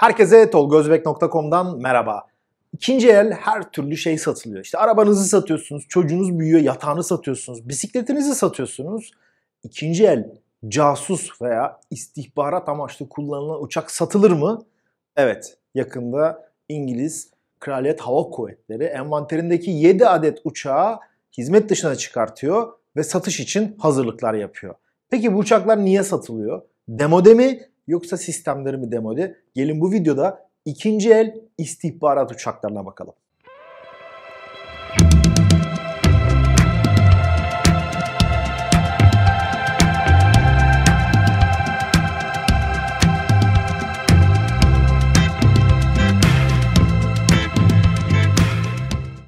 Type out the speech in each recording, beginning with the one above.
Herkese tolgozbek.com'dan merhaba. İkinci el her türlü şey satılıyor. İşte arabanızı satıyorsunuz, çocuğunuz büyüyor, yatağını satıyorsunuz, bisikletinizi satıyorsunuz. İkinci el casus veya istihbarat amaçlı kullanılan uçak satılır mı? Evet, yakında İngiliz Kraliyet Hava Kuvvetleri envanterindeki 7 adet uçağı hizmet dışına çıkartıyor ve satış için hazırlıklar yapıyor. Peki bu uçaklar niye satılıyor? Demode mi yoksa sistemleri mi demode? Gelin bu videoda ikinci el istihbarat uçaklarına bakalım.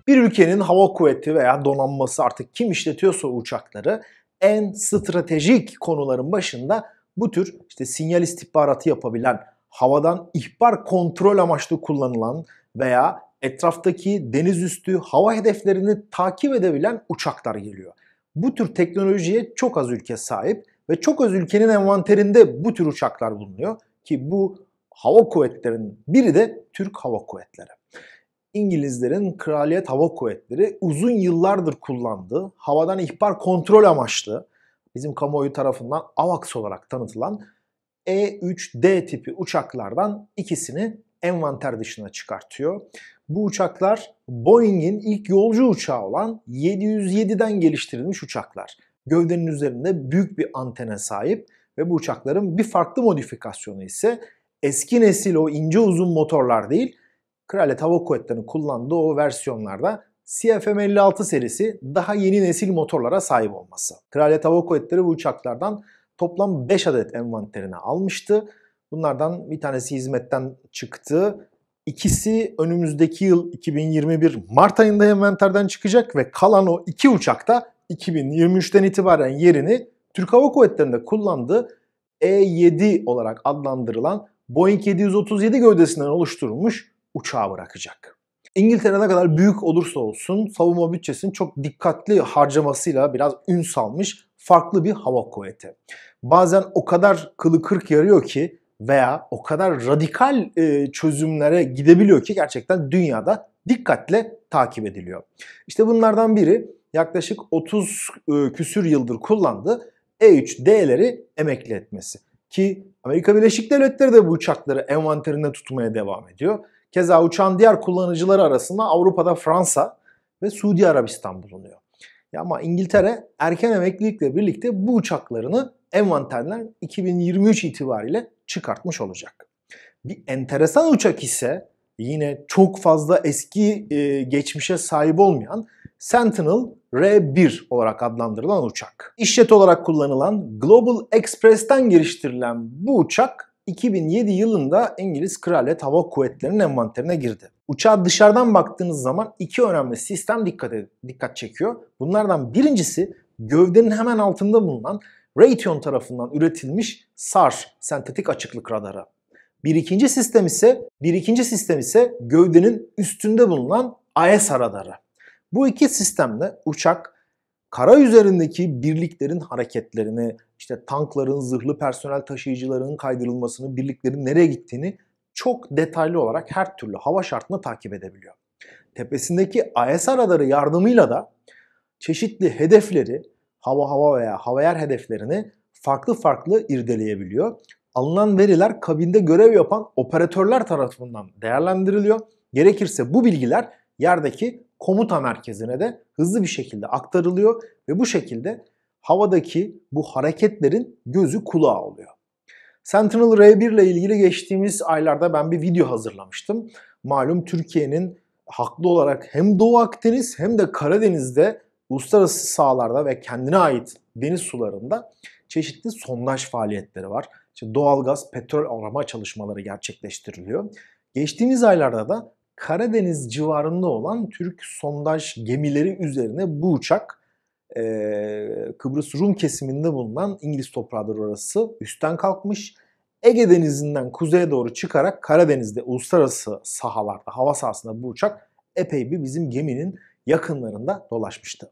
Bir ülkenin hava kuvveti veya donanması artık kim işletiyorsa uçakları en stratejik konuların başında bu tür işte sinyal istihbaratı yapabilen, havadan ihbar kontrol amaçlı kullanılan veya etraftaki deniz üstü hava hedeflerini takip edebilen uçaklar geliyor. Bu tür teknolojiye çok az ülke sahip ve çok az ülkenin envanterinde bu tür uçaklar bulunuyor ki bu hava kuvvetlerinin biri de Türk Hava Kuvvetleri. İngilizlerin Kraliyet Hava Kuvvetleri uzun yıllardır kullandığı havadan ihbar kontrol amaçlı bizim kamuoyu tarafından AVAX olarak tanıtılan E3D tipi uçaklardan ikisini envanter dışına çıkartıyor. Bu uçaklar Boeing'in ilk yolcu uçağı olan 707'den geliştirilmiş uçaklar. Gövdenin üzerinde büyük bir antene sahip ve bu uçakların bir farklı modifikasyonu ise eski nesil o ince uzun motorlar değil, Kraliyet Hava Kuvvetleri'nin kullandığı o versiyonlarda CFM56 serisi daha yeni nesil motorlara sahip olması. Kraliyet Hava Kuvvetleri bu uçaklardan toplam 5 adet envanterine almıştı. Bunlardan bir tanesi hizmetten çıktı. İkisi önümüzdeki yıl 2021 Mart ayında envanterden çıkacak ve kalan o iki uçak da 2023'ten itibaren yerini Türk Hava Kuvvetleri'nde kullandığı E7 olarak adlandırılan Boeing 737 gövdesinden oluşturulmuş uçağa bırakacak. İngiltere ne kadar büyük olursa olsun savunma bütçesinin çok dikkatli harcamasıyla biraz ün salmış farklı bir hava kuvveti. Bazen o kadar kılı kırk yarıyor ki veya o kadar radikal e, çözümlere gidebiliyor ki gerçekten dünyada dikkatle takip ediliyor. İşte bunlardan biri yaklaşık 30 e, küsür yıldır kullandığı E3D'leri emekli etmesi. Ki Amerika Birleşik Devletleri de bu uçakları envanterinde tutmaya devam ediyor. Keza uçan diğer kullanıcıları arasında Avrupa'da Fransa ve Suudi Arabistan bulunuyor. Ya ama İngiltere erken emeklilikle birlikte bu uçaklarını envanterden 2023 itibariyle çıkartmış olacak. Bir enteresan uçak ise yine çok fazla eski e, geçmişe sahip olmayan Sentinel R1 olarak adlandırılan uçak. İşlet olarak kullanılan Global Express'ten geliştirilen bu uçak 2007 yılında İngiliz Kraliyet Hava Kuvvetleri'nin envanterine girdi. Uçağa dışarıdan baktığınız zaman iki önemli sistem dikkat, dikkat çekiyor. Bunlardan birincisi gövdenin hemen altında bulunan Raytheon tarafından üretilmiş SAR sentetik açıklık radarı. Bir ikinci sistem ise bir ikinci sistem ise gövdenin üstünde bulunan AESA e radarı. Bu iki sistemle uçak kara üzerindeki birliklerin hareketlerini, işte tankların, zırhlı personel taşıyıcılarının kaydırılmasını, birliklerin nereye gittiğini çok detaylı olarak her türlü hava şartını takip edebiliyor. Tepesindeki IS radarı yardımıyla da çeşitli hedefleri, hava hava veya hava yer hedeflerini farklı farklı irdeleyebiliyor. Alınan veriler kabinde görev yapan operatörler tarafından değerlendiriliyor. Gerekirse bu bilgiler yerdeki komuta merkezine de hızlı bir şekilde aktarılıyor ve bu şekilde havadaki bu hareketlerin gözü kulağı oluyor. Sentinel R1 ile ilgili geçtiğimiz aylarda ben bir video hazırlamıştım. Malum Türkiye'nin haklı olarak hem Doğu Akdeniz hem de Karadeniz'de uluslararası sahalarda ve kendine ait deniz sularında çeşitli sondaj faaliyetleri var. İşte doğalgaz, petrol arama çalışmaları gerçekleştiriliyor. Geçtiğimiz aylarda da Karadeniz civarında olan Türk sondaj gemileri üzerine bu uçak e, Kıbrıs Rum kesiminde bulunan İngiliz toprağıdır orası. Üstten kalkmış. Ege Denizi'nden kuzeye doğru çıkarak Karadeniz'de uluslararası sahalarda, hava sahasında bu uçak epey bir bizim geminin yakınlarında dolaşmıştı.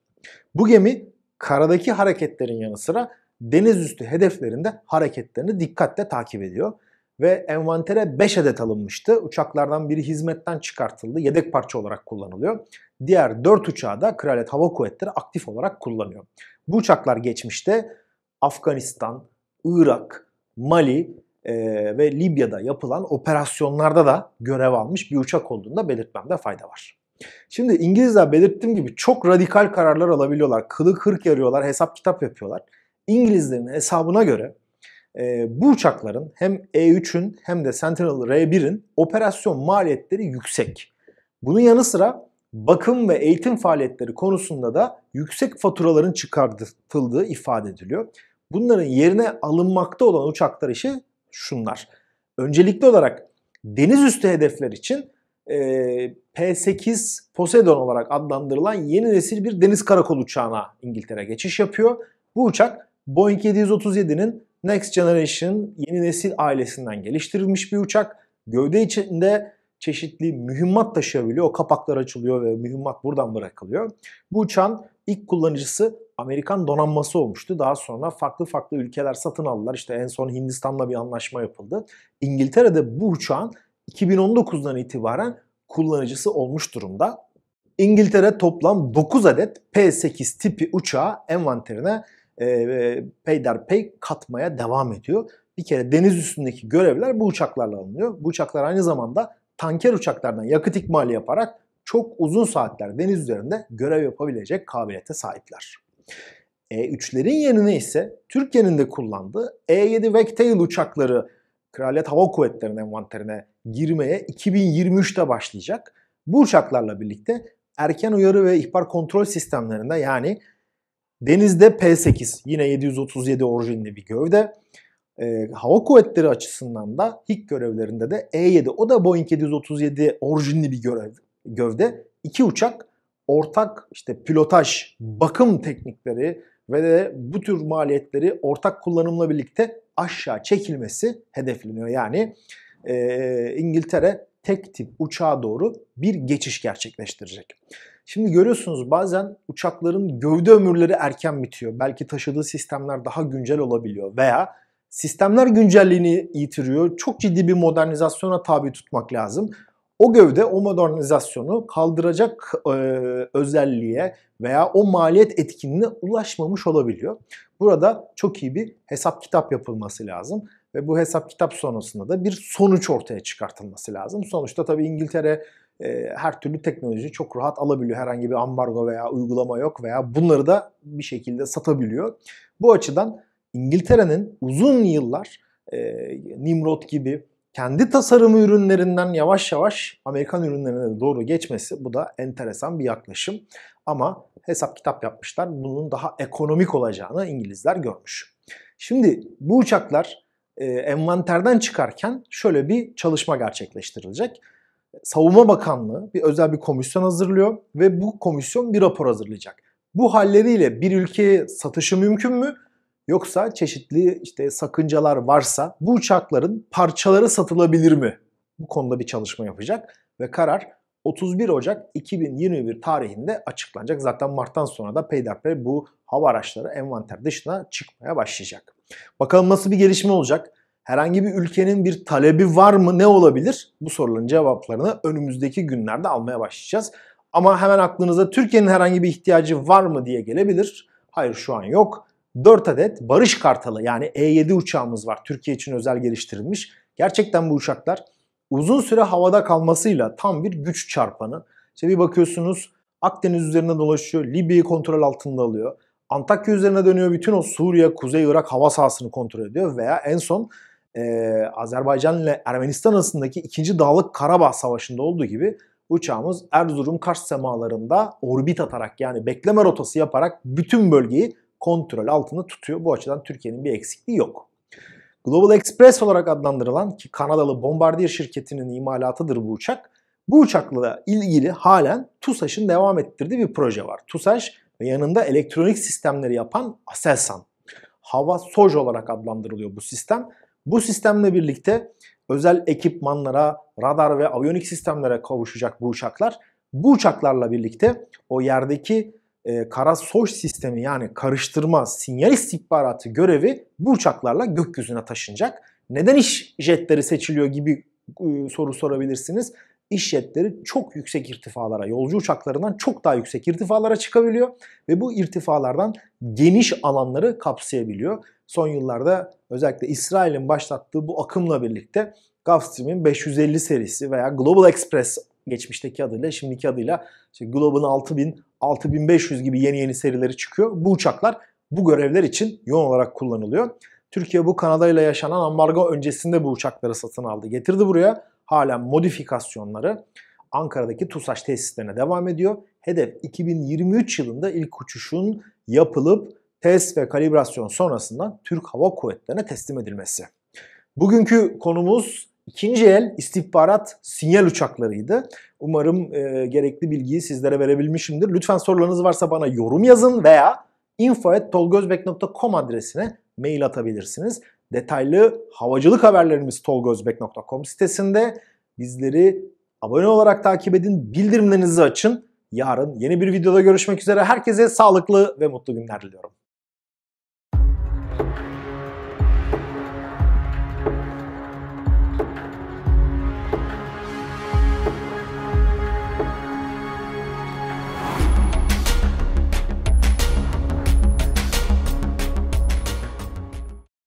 Bu gemi karadaki hareketlerin yanı sıra deniz üstü hedeflerinde hareketlerini dikkatle takip ediyor ve envantere 5 adet alınmıştı. Uçaklardan biri hizmetten çıkartıldı. Yedek parça olarak kullanılıyor. Diğer 4 uçağı da Kraliyet Hava Kuvvetleri aktif olarak kullanıyor. Bu uçaklar geçmişte Afganistan, Irak, Mali e, ve Libya'da yapılan operasyonlarda da görev almış bir uçak olduğunda belirtmemde fayda var. Şimdi İngilizler belirttiğim gibi çok radikal kararlar alabiliyorlar. Kılı kırk yarıyorlar, hesap kitap yapıyorlar. İngilizlerin hesabına göre e, bu uçakların hem E3'ün hem de Sentinel R1'in operasyon maliyetleri yüksek. Bunun yanı sıra bakım ve eğitim faaliyetleri konusunda da yüksek faturaların çıkartıldığı ifade ediliyor. Bunların yerine alınmakta olan uçaklar işi şunlar. Öncelikli olarak deniz üstü hedefler için e, P8 Poseidon olarak adlandırılan yeni nesil bir deniz karakol uçağına İngiltere geçiş yapıyor. Bu uçak Boeing 737'nin Next Generation yeni nesil ailesinden geliştirilmiş bir uçak. Gövde içinde çeşitli mühimmat taşıyabiliyor. O kapaklar açılıyor ve mühimmat buradan bırakılıyor. Bu uçağın ilk kullanıcısı Amerikan donanması olmuştu. Daha sonra farklı farklı ülkeler satın aldılar. İşte en son Hindistan'la bir anlaşma yapıldı. İngiltere'de bu uçağın 2019'dan itibaren kullanıcısı olmuş durumda. İngiltere toplam 9 adet P8 tipi uçağı envanterine e, peyderpey katmaya devam ediyor. Bir kere deniz üstündeki görevler bu uçaklarla alınıyor. Bu uçaklar aynı zamanda tanker uçaklardan yakıt ikmali yaparak çok uzun saatler deniz üzerinde görev yapabilecek kabiliyete sahipler. E3'lerin yerine ise Türkiye'nin de kullandığı E7 Vectail uçakları Kraliyet Hava Kuvvetleri'nin envanterine girmeye 2023'te başlayacak. Bu uçaklarla birlikte erken uyarı ve ihbar kontrol sistemlerinde yani Denizde P8 yine 737 orijinli bir gövde. E, hava kuvvetleri açısından da ilk görevlerinde de E7 o da Boeing 737 orijinli bir görev, gövde. İki uçak ortak işte pilotaj, bakım teknikleri ve de bu tür maliyetleri ortak kullanımla birlikte aşağı çekilmesi hedefleniyor. Yani e, İngiltere tek tip uçağa doğru bir geçiş gerçekleştirecek. Şimdi görüyorsunuz bazen uçakların gövde ömürleri erken bitiyor. Belki taşıdığı sistemler daha güncel olabiliyor veya sistemler güncelliğini yitiriyor. Çok ciddi bir modernizasyona tabi tutmak lazım. O gövde o modernizasyonu kaldıracak e, özelliğe veya o maliyet etkinliğine ulaşmamış olabiliyor. Burada çok iyi bir hesap kitap yapılması lazım ve bu hesap kitap sonrasında da bir sonuç ortaya çıkartılması lazım. Sonuçta tabii İngiltere e, her türlü teknoloji çok rahat alabiliyor. Herhangi bir ambargo veya uygulama yok veya bunları da bir şekilde satabiliyor. Bu açıdan İngiltere'nin uzun yıllar e, Nimrod gibi kendi tasarımı ürünlerinden yavaş yavaş Amerikan ürünlerine doğru geçmesi bu da enteresan bir yaklaşım. Ama hesap kitap yapmışlar. Bunun daha ekonomik olacağını İngilizler görmüş. Şimdi bu uçaklar e, envanterden çıkarken şöyle bir çalışma gerçekleştirilecek. Savunma Bakanlığı bir özel bir komisyon hazırlıyor ve bu komisyon bir rapor hazırlayacak. Bu halleriyle bir ülkeye satışı mümkün mü? Yoksa çeşitli işte sakıncalar varsa bu uçakların parçaları satılabilir mi? Bu konuda bir çalışma yapacak ve karar 31 Ocak 2021 tarihinde açıklanacak. Zaten Mart'tan sonra da peyderpey bu hava araçları envanter dışına çıkmaya başlayacak. Bakalım nasıl bir gelişme olacak? Herhangi bir ülkenin bir talebi var mı ne olabilir? Bu soruların cevaplarını önümüzdeki günlerde almaya başlayacağız. Ama hemen aklınıza Türkiye'nin herhangi bir ihtiyacı var mı diye gelebilir. Hayır şu an yok. 4 adet Barış Kartalı yani E7 uçağımız var. Türkiye için özel geliştirilmiş. Gerçekten bu uçaklar uzun süre havada kalmasıyla tam bir güç çarpanı. İşte bir bakıyorsunuz Akdeniz üzerinde dolaşıyor. Libya'yı kontrol altında alıyor. Antakya üzerine dönüyor. Bütün o Suriye, Kuzey Irak hava sahasını kontrol ediyor. Veya en son e, Azerbaycan ile Ermenistan arasındaki 2. Dağlık Karabağ Savaşı'nda olduğu gibi uçağımız Erzurum Kars semalarında orbit atarak yani bekleme rotası yaparak bütün bölgeyi kontrol altında tutuyor. Bu açıdan Türkiye'nin bir eksikliği yok. Global Express olarak adlandırılan ki Kanadalı bombardiyer şirketinin imalatıdır bu uçak. Bu uçakla ilgili halen TUSAŞ'ın devam ettirdiği bir proje var. TUSAŞ ve yanında elektronik sistemleri yapan Aselsan. Hava Soj olarak adlandırılıyor bu sistem bu sistemle birlikte özel ekipmanlara, radar ve aviyonik sistemlere kavuşacak bu uçaklar. Bu uçaklarla birlikte o yerdeki e, kara soş sistemi yani karıştırma, sinyal istihbaratı görevi bu uçaklarla gökyüzüne taşınacak. Neden iş jetleri seçiliyor gibi e, soru sorabilirsiniz iş jetleri çok yüksek irtifalara, yolcu uçaklarından çok daha yüksek irtifalara çıkabiliyor ve bu irtifalardan geniş alanları kapsayabiliyor. Son yıllarda özellikle İsrail'in başlattığı bu akımla birlikte Gulfstream'in 550 serisi veya Global Express geçmişteki adıyla, şimdiki adıyla işte Global'ın 6000, 6500 gibi yeni yeni serileri çıkıyor. Bu uçaklar bu görevler için yoğun olarak kullanılıyor. Türkiye bu Kanada ile yaşanan ambargo öncesinde bu uçakları satın aldı. Getirdi buraya hala modifikasyonları Ankara'daki TUSAŞ tesislerine devam ediyor. Hedef 2023 yılında ilk uçuşun yapılıp test ve kalibrasyon sonrasında Türk Hava Kuvvetleri'ne teslim edilmesi. Bugünkü konumuz ikinci el istihbarat sinyal uçaklarıydı. Umarım e, gerekli bilgiyi sizlere verebilmişimdir. Lütfen sorularınız varsa bana yorum yazın veya info.tolgozbek.com adresine mail atabilirsiniz. Detaylı havacılık haberlerimiz tolgozbek.com sitesinde. Bizleri abone olarak takip edin, bildirimlerinizi açın. Yarın yeni bir videoda görüşmek üzere. Herkese sağlıklı ve mutlu günler diliyorum.